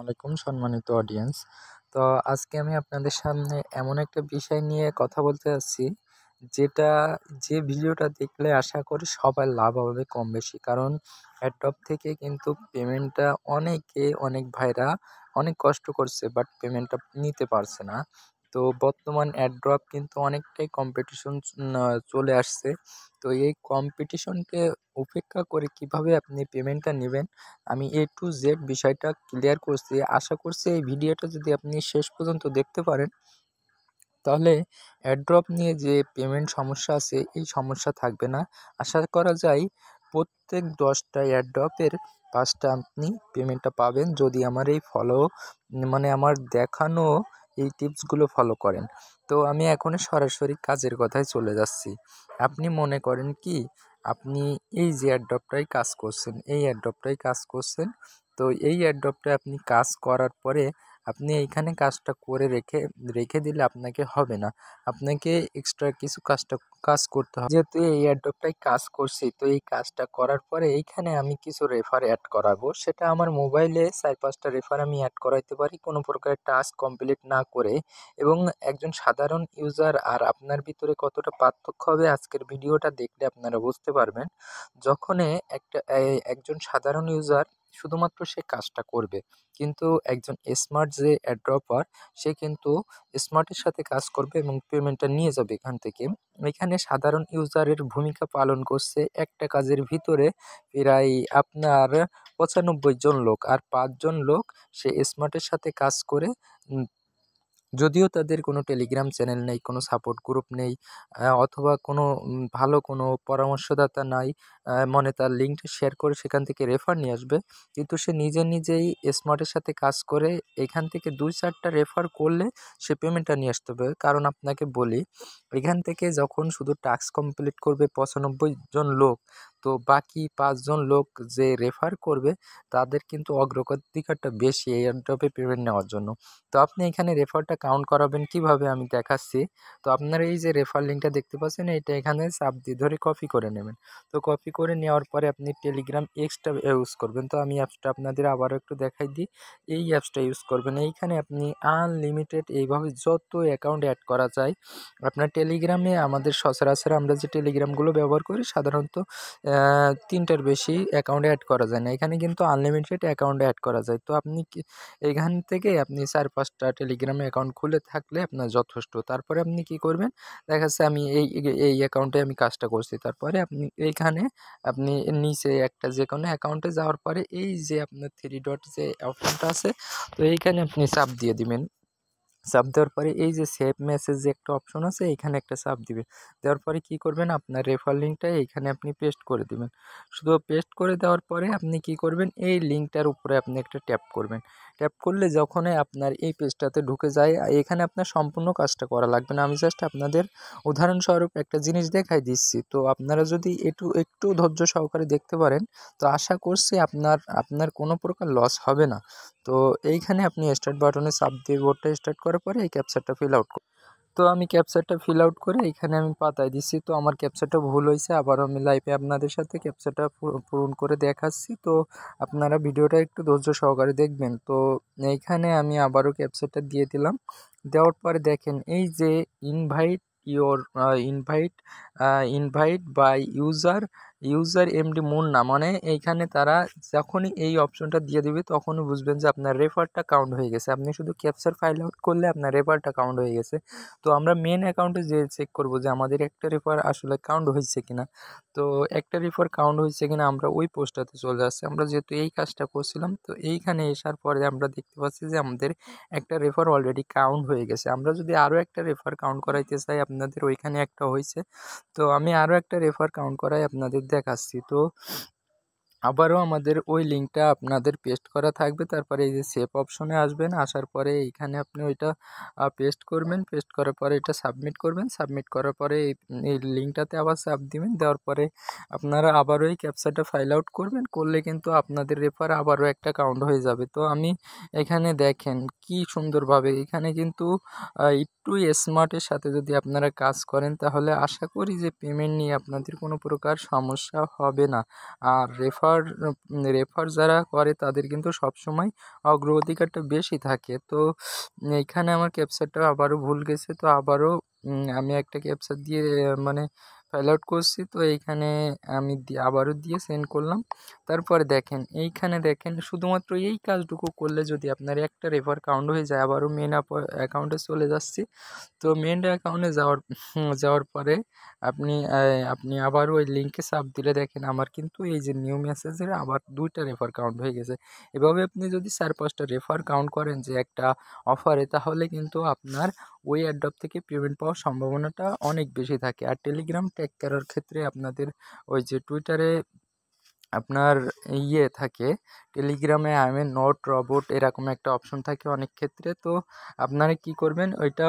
আলাইকুম সম্মানিত অডিয়েন্স তো আজকে আমি আপনাদের সামনে এমন একটা বিষয় নিয়ে কথা বলতে যাচ্ছি যেটা যে ভিডিওটা দেখলে আশা করি সবার লাভ হবে কম বেশি কারণ অ্যাডপ থেকে কিন্তু পেমেন্টটা অনেকে অনেক ভাইরা অনেক কষ্ট করছে বাট পেমেন্টটা নিতে পারছে না তো বর্তমান অ্যাড্রপ কিন্তু অনেকটাই কম্পিটিশন চলে আসছে তো এই কম্পিটিশনকে উপেক্ষা করে কিভাবে আপনি পেমেন্টটা নেবেন আমি এ টু জেড বিষয়টা ক্লিয়ার করছি আশা করছি এই ভিডিওটা যদি আপনি শেষ পর্যন্ত দেখতে পারেন তাহলে অ্যাড্রপ নিয়ে যে পেমেন্ট সমস্যা আছে এই সমস্যা থাকবে না আশা করা যায় প্রত্যেক দশটা অ্যাড্রপের পাঁচটা আপনি পেমেন্টটা পাবেন যদি আমার এই ফলো মানে আমার দেখানো এই টিপসগুলো ফলো করেন তো আমি এখন সরাসরি কাজের কথায় চলে যাচ্ছি আপনি মনে করেন কি আপনি এই যে অ্যাডপটাই কাজ করছেন এই অ্যাডপটাই কাজ করছেন তো এই অ্যাডপটে আপনি কাজ করার পরে আপনি এইখানে কাজটা করে রেখে রেখে দিলে আপনাকে হবে না আপনাকে এক্সট্রা কিছু কাজটা কাজ করতে হবে যেহেতু এই অ্যাডপটাই কাজ করছি তো এই কাজটা করার পরে এইখানে আমি কিছু রেফার অ্যাড করাবো সেটা আমার মোবাইলে চার পাঁচটা রেফার আমি অ্যাড করাইতে পারি কোনো প্রকার টাস্ক কমপ্লিট না করে এবং একজন সাধারণ ইউজার আর আপনার ভিতরে কতটা পার্থক্য হবে আজকের ভিডিওটা দেখলে আপনারা বুঝতে পারবেন যখন একটা একজন সাধারণ ইউজার শুধুমাত্র সে কাজটা করবে কিন্তু একজন স্মার্ট যে অ্যাড্রপার সে কিন্তু স্মার্টের সাথে কাজ করবে এবং পেমেন্টটা নিয়ে যাবে এখান থেকে এখানে সাধারণ ইউজারের ভূমিকা পালন করছে একটা কাজের ভিতরে প্রায় আপনার পঁচানব্বই জন লোক আর পাঁচজন লোক সে স্মার্টের সাথে কাজ করে যদিও তাদের কোনো টেলিগ্রাম চ্যানেল নেই কোনো সাপোর্ট গ্রুপ নেই অথবা কোনো ভালো কোনো পরামর্শদাতা নাই মনে তার লিঙ্কটা শেয়ার করে সেখান থেকে রেফার নিয়ে আসবে কিন্তু সে নিজে নিজেই স্মার্টের সাথে কাজ করে এখান থেকে দুই চারটা রেফার করলে সে পেমেন্টটা নিয়ে আসতে হবে কারণ আপনাকে বলি এখান থেকে যখন শুধু টাস্ক কমপ্লিট করবে পঁচানব্বই জন লোক তো বাকি পাঁচজন লোক যে রেফার করবে তাদের কিন্তু অগ্রগতিকারটা বেশি এই টপে পেমেন্ট নেওয়ার জন্য তো আপনি এখানে রেফারটা কাউন্ট করাবেন কিভাবে আমি দেখাচ্ছি তো আপনার এই যে রেফার লিঙ্কটা দেখতে পাচ্ছেন এটা এখানে চাপ দিয়ে ধরে কপি করে নেবেন তো কপি করে নেওয়ার পরে আপনি টেলিগ্রাম এক্সটা ইউজ করবেন তো আমি অ্যাপসটা আপনাদের আবারও একটু দেখাই দিই এই অ্যাপসটা ইউজ করবেন এইখানে আপনি আনলিমিটেড এইভাবে যত অ্যাকাউন্ট অ্যাড করা যায় আপনার টেলিগ্রামে আমাদের সচরাচর আমরা যে টেলিগ্রামগুলো ব্যবহার করি সাধারণত তিনটার বেশি অ্যাকাউন্টে অ্যাড করা যায় না এখানে কিন্তু আনলিমিটেড অ্যাকাউন্টে অ্যাড করা যায় তো আপনি এখান থেকে আপনি চার পাঁচটা টেলিগ্রামে অ্যাকাউন্ট খুলে থাকলে আপনার যথেষ্ট তারপরে আপনি কি করবেন দেখা যাচ্ছে আমি এই এই অ্যাকাউন্টে আমি কাজটা করছি তারপরে আপনি এইখানে আপনি নিচে একটা যে কোনো অ্যাকাউন্টে যাওয়ার পরে এই যে আপনার থ্রি ডট যে অপশানটা আছে তো এইখানে আপনি চাপ দিয়ে দিবেন চাপ দেওয়ার পরে এই যে সেভ মেসেজ যে একটা অপশন আছে এখানে একটা চাপ দিবে দেওয়ার পরে কি করবেন আপনার রেফার লিঙ্কটা এইখানে আপনি পেস্ট করে দিবেন শুধু পেস্ট করে দেওয়ার পরে আপনি কি করবেন এই লিঙ্কটার উপরে আপনি একটা ট্যাপ করবেন ট্যাপ করলে যখনই আপনার এই পেজটাতে ঢুকে যায় এখানে আপনার সম্পূর্ণ কাজটা করা লাগবে না আমি জাস্ট আপনাদের উদাহরণস্বরূপ একটা জিনিস দেখাই দিচ্ছি তো আপনারা যদি একটু একটু ধৈর্য সহকারে দেখতে পারেন তো আশা করছি আপনার আপনার কোনো প্রকার লস হবে না তো এইখানে আপনি স্টার্ট বাটনে চাপ দিয়ে বোর্ডটা স্টার্ট করার পরে এই ক্যাপচারটা ফিল আউট তো আমি ক্যাপচারটা ফিল আউট করে এখানে আমি পাতায় দিচ্ছি তো আমার ক্যাপচারটা ভুল হয়েছে আবার আমি লাইভে আপনাদের সাথে ক্যাপচারটা পূরণ করে দেখাচ্ছি তো আপনারা ভিডিওটা একটু ধৈর্য সহকারে দেখবেন তো এইখানে আমি আবারও ক্যাপচারটা দিয়ে দিলাম দেওয়ার পরে দেখেন এই যে invite your invite invite by user user MD Moon না মানে এইখানে তারা যখনই এই অপশনটা দিয়ে দিবে তখনই বুঝবেন যে আপনার রেফারটা কাউন্ট হয়ে গেছে আপনি শুধু ক্যাপচার ফাইল আউট করলে আপনার রেফারটা কাউন্ট হয়ে গেছে তো আমরা মেন অ্যাকাউন্টে যে চেক করব যে আমাদের একটা রেফার আসলে কাউন্ট হয়েছে কিনা তো একটা রেফার কাউন্ট হয়েছে কিনা আমরা ওই পোস্টটাতে চলে আসছি আমরা যেহেতু এই কাজটা করছিলাম তো এইখানে আসার পরে আমরা দেখতে পাচ্ছি যে আমাদের একটা রেফার অলরেডি কাউন্ট হয়ে গেছে আমরা যদি আরও একটা রেফার কাউন্ট করাইতে চাই আপনাদের ওইখানে একটা হয়েছে তো আমি আরও একটা রেফার কাউন্ট করাই আপনাদের দেখাচ্ছি তো আবারও আমাদের ওই লিঙ্কটা আপনাদের পেস্ট করা থাকবে তারপরে এই যে সেফ অপশনে আসবেন আসার পরে এইখানে আপনি ওইটা পেস্ট করবেন পেস্ট করার পরে এটা সাবমিট করবেন সাবমিট করার পরে এই লিঙ্কটাতে আবার চাপ দিবেন দেওয়ার পরে আপনারা আবারও এই ক্যাপচারটা ফাইল আউট করবেন করলে কিন্তু আপনাদের রেফার আবারও একটা কাউন্ট হয়ে যাবে তো আমি এখানে দেখেন কি সুন্দরভাবে এখানে কিন্তু একটু স্মার্টের সাথে যদি আপনারা কাজ করেন তাহলে আশা করি যে পেমেন্ট নিয়ে আপনাদের কোনো প্রকার সমস্যা হবে না আর রেফার রেফার রেফার যারা করে তাদের কিন্তু সবসময় অগ্রাধিকারটা বেশি থাকে তো এখানে আমার ক্যাপচারটা আবারও ভুল গেছে তো আবারও আমি একটা ক্যাপচার দিয়ে মানে ফাইল আউট করছি তো এইখানে আমি আবারও দিয়ে সেন্ড করলাম তারপর দেখেন এইখানে দেখেন শুধুমাত্র এই কাজটুকু করলে যদি আপনার একটা রেফার কাউন্ট হয়ে যায় আবারও মেন অ্যাকাউন্টে চলে যাচ্ছি তো মেন অ্যাকাউন্টে যাওয়ার যাওয়ার পরে আপনি আপনি আবারও ওই লিঙ্কে সাপ দিলে দেখেন আমার কিন্তু এই যে নিউ মেসেজের আবার দুইটা রেফার কাউন্ট হয়ে গেছে এভাবে আপনি যদি চার পাঁচটা রেফার কাউন্ট করেন যে একটা অফারে তাহলে কিন্তু আপনার ওই অ্যাডপ থেকে পেমেন্ট পাওয়ার সম্ভাবনাটা অনেক বেশি থাকে আর টেলিগ্রাম ট্যাগ করার ক্ষেত্রে আপনাদের ওই যে টুইটারে আপনার ইয়ে থাকে টেলিগ্রামে আই মিন নোট রবট এরকম একটা অপশন থাকে অনেক ক্ষেত্রে তো আপনারা কি করবেন ওইটা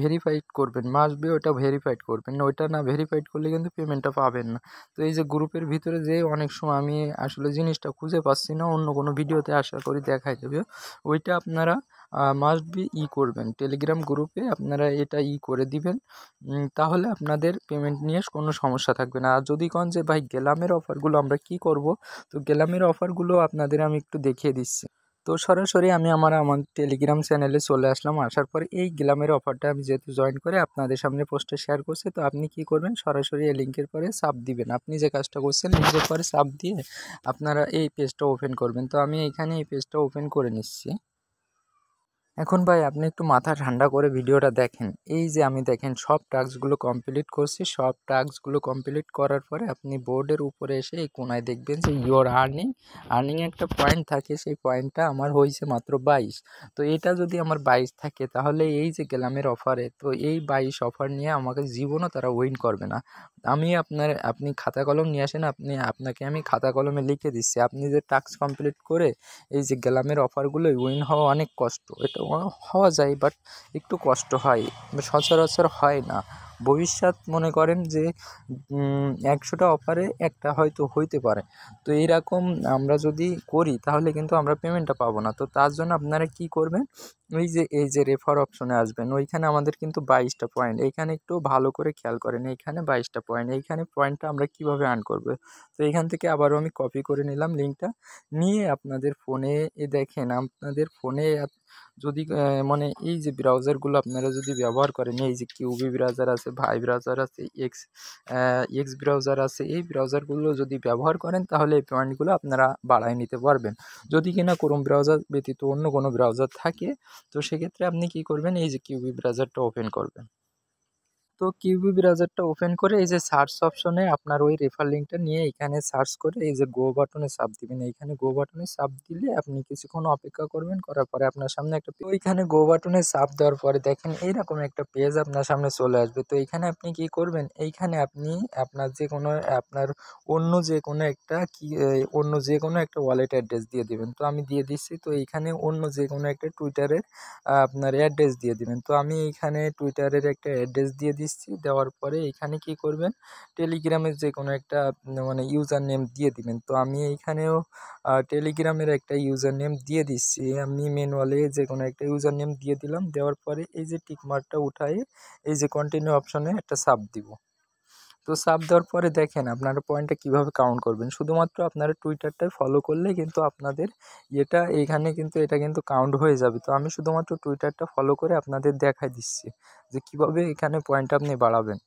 ভেরিফাইড করবেন মাস বি ওইটা ভেরিফাইড করবেন ওইটা না ভেরিফাইড করলে কিন্তু পেমেন্টটা পাবেন না তো এই যে গ্রুপের ভিতরে যে অনেক সময় আমি আসলে জিনিসটা খুঁজে পাচ্ছি না অন্য কোনো ভিডিওতে আশা করি দেখাই দেবে ওইটা আপনারা মাস্ট বি ই করবেন টেলিগ্রাম গ্রুপে আপনারা এটা ই করে দিবেন তাহলে আপনাদের পেমেন্ট নিয়ে কোনো সমস্যা থাকবে না আর যদি কন যে ভাই গেলামের অফারগুলো আমরা কি করব তো গেলামের অফারগুলো আপনাদের আমি একটু দেখিয়ে দিচ্ছি তো সরাসরি আমি আমার আমার টেলিগ্রাম চ্যানেলে চলে আসলাম আসার পর এই গ্লামের অফারটা আমি যেহেতু জয়েন করে আপনাদের সামনে পোস্টে শেয়ার করছি তো আপনি কি করবেন সরাসরি এই লিঙ্কের পরে সাপ দিবেন আপনি যে কাজটা করছেন লিঙ্কের পরে সাপ দিয়ে আপনারা এই পেজটা ওপেন করবেন তো আমি এখানে এই পেজটা ওপেন করে নিচ্ছি এখন ভাই আপনি একটু মাথা ঠান্ডা করে ভিডিওটা দেখেন এই যে আমি দেখেন সব টাস্কগুলো কমপ্লিট করছি সব টাস্কগুলো কমপ্লিট করার পরে আপনি বোর্ডের উপরে এসে এই কোনায় দেখবেন যে ইউর আর্নিং আর্নিং একটা পয়েন্ট থাকে সেই পয়েন্টটা আমার হয়েছে মাত্র বাইশ তো এটা যদি আমার বাইশ থাকে তাহলে এই যে গেলামের অফারে তো এই বাইশ অফার নিয়ে আমাকে জীবনও তারা উইন করবে না আমি আপনার আপনি খাতা কলম নিয়ে আসেন আপনি আপনাকে আমি খাতা কলমে লিখে দিচ্ছি আপনি যে টাস্ক কমপ্লিট করে এই যে গেলামের অফারগুলো উইন হওয়া অনেক কষ্ট এটা হওয়া যায় বাট একটু কষ্ট হয় সচরাচর হয় না ভবিষ্যৎ মনে করেন যে একশোটা অফারে একটা হয়তো হইতে পারে তো এইরকম আমরা যদি করি তাহলে কিন্তু আমরা পেমেন্টটা পাবো না তো তার জন্য আপনারা কি করবেন ওই যে এই যে রেফার অপশনে আসবেন ওইখানে আমাদের কিন্তু বাইশটা পয়েন্ট এইখানে একটু ভালো করে খেয়াল করেন এইখানে বাইশটা পয়েন্ট এইখানে পয়েন্টটা আমরা কিভাবে আর্ন করবো তো এইখান থেকে আবারও আমি কপি করে নিলাম লিঙ্কটা নিয়ে আপনাদের ফোনে দেখেন আপনাদের ফোনে যদি মানে এই যে ব্রাউজারগুলো আপনারা যদি ব্যবহার করেন এই যে কিউবি ব্রাউজার আছে ভাই ব্রাউজার আছে এক্স এক্স ব্রাউজার আছে এই ব্রাউজারগুলো যদি ব্যবহার করেন তাহলে এই পয়েন্টগুলো আপনারা বাড়ায় নিতে পারবেন যদি কিনা কোনো ব্রাউজার ব্যতীত অন্য কোনো ব্রাউজার থাকে তো সেক্ষেত্রে আপনি কি করবেন এই যে কিউবি ব্রাউজারটা ওপেন করবেন তো কিউবি ব্রাউজারটা ওপেন করে এই যে সার্চ অপশনে আপনার ওই রেফার লিঙ্কটা নিয়ে এখানে সার্চ করে এই যে গো বাটনে চাপ দিবেন এইখানে গো বাটনে চাপ দিলে আপনি কিছুক্ষণ অপেক্ষা করবেন করার পরে আপনার সামনে একটা ওইখানে গো বাটনে চাপ দেওয়ার পরে দেখেন এইরকম একটা পেজ আপনার সামনে চলে আসবে তো এইখানে আপনি কি করবেন এইখানে আপনি আপনার যে কোনো আপনার অন্য যে কোনো একটা কি অন্য যে কোনো একটা ওয়ালেট অ্যাড্রেস দিয়ে দিবেন তো আমি দিয়ে দিচ্ছি তো এইখানে অন্য যে কোনো একটা টুইটারের আপনার অ্যাড্রেস দিয়ে দিবেন তো আমি এইখানে টুইটারের একটা অ্যাড্রেস দিয়ে দিচ্ছি দিচ্ছি দেওয়ার পরে এখানে কি করবেন টেলিগ্রামের যে কোনো একটা মানে ইউজার নেম দিয়ে দিবেন তো আমি এইখানেও টেলিগ্রামের একটা ইউজার নেম দিয়ে দিচ্ছি আমি ম্যানুয়ালে যে কোনো একটা ইউজার নেম দিয়ে দিলাম দেওয়ার পরে এই যে টিকমার্কটা উঠাই এই যে কন্টিনিউ অপশানে একটা সাপ দিব তো সাপ দেওয়ার পরে দেখেন আপনারা পয়েন্টটা কিভাবে কাউন্ট করবেন শুধুমাত্র আপনারা টুইটারটাই ফলো করলে কিন্তু আপনাদের এটা এখানে কিন্তু এটা কিন্তু কাউন্ট হয়ে যাবে তো আমি শুধুমাত্র টুইটারটা ফলো করে আপনাদের দেখাই দিচ্ছি যে কিভাবে এখানে পয়েন্ট আপনি বাড়াবেন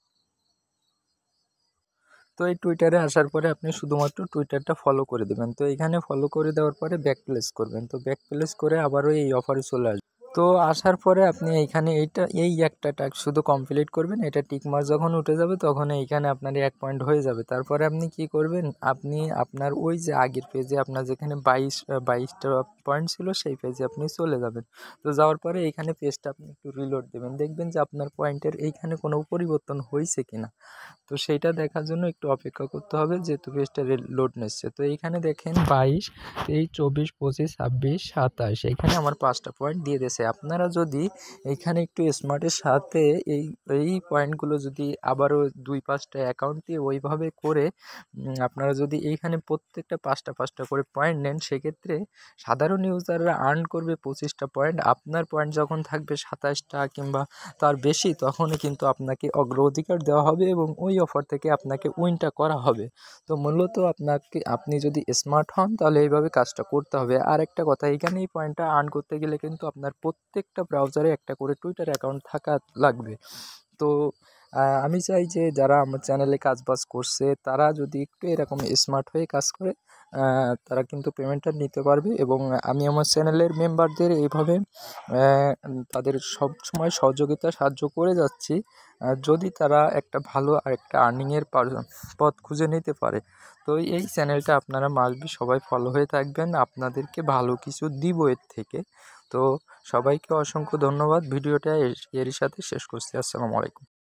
তো এই টুইটারে আসার পরে আপনি শুধুমাত্র টুইটারটা ফলো করে দেবেন তো এখানে ফলো করে দেওয়ার পরে ব্যাক প্লেস করবেন তো ব্যাক প্লেস করে আবারও এই অফারে চলে আসবে তো আসার পরে আপনি এইখানে এইটা এই একটা টাক শুধু কমপ্লিট করবেন এটা টিকমার যখন উঠে যাবে তখন এইখানে আপনার এক পয়েন্ট হয়ে যাবে তারপরে আপনি কি করবেন আপনি আপনার ওই যে আগের পেজে আপনার যেখানে বাইশ বাইশটা পয়েন্ট ছিল সেই পেজে আপনি চলে যাবেন তো যাওয়ার পরে এইখানে পেজটা আপনি একটু রিলোড দেবেন দেখবেন যে আপনার পয়েন্টের এইখানে কোনো পরিবর্তন হয়েছে কি না তো সেইটা দেখার জন্য একটু অপেক্ষা করতে হবে যেহেতু পেজটা লোড নিচ্ছে তো এইখানে দেখেন বাইশ এই চব্বিশ পঁচিশ ছাব্বিশ সাতাশ এখানে আমার পাঁচটা পয়েন্ট দিয়ে দিয়েছে আপনারা যদি এইখানে একটু স্মার্টের সাথে এই এই পয়েন্টগুলো যদি আবারও দুই পাঁচটা অ্যাকাউন্ট দিয়ে ওইভাবে করে আপনারা যদি এইখানে প্রত্যেকটা পাঁচটা পাঁচটা করে পয়েন্ট নেন সেক্ষেত্রে সাধারণ সাধারণ ইউজাররা আর্ন করবে পঁচিশটা পয়েন্ট আপনার পয়েন্ট যখন থাকবে সাতাশটা কিংবা তার বেশি তখনই কিন্তু আপনাকে অগ্রাধিকার দেওয়া হবে এবং ওই অফার থেকে আপনাকে উইনটা করা হবে তো মূলত আপনাকে আপনি যদি স্মার্ট হন তাহলে এইভাবে কাজটা করতে হবে আর একটা কথা এখানে এই পয়েন্টটা আর্ন করতে গেলে কিন্তু আপনার প্রত্যেকটা ব্রাউজারে একটা করে টুইটার অ্যাকাউন্ট থাকা লাগবে তো আমি চাই যে যারা আমার চ্যানেলে কাজ বাজ করছে তারা যদি একটু এরকম স্মার্ট হয়ে কাজ করে তারা কিন্তু পেমেন্টটা নিতে পারবে এবং আমি আমার চ্যানেলের মেম্বারদের এইভাবে তাদের সব সময় সহযোগিতা সাহায্য করে যাচ্ছি যদি তারা একটা ভালো একটা আর্নিংয়ের পথ খুঁজে নিতে পারে তো এই চ্যানেলটা আপনারা মাসবি সবাই ফলো হয়ে থাকবেন আপনাদেরকে ভালো কিছু দিব এর থেকে তো সবাইকে অসংখ্য ধন্যবাদ ভিডিওটা এর সাথে শেষ করছি আসসালামু আলাইকুম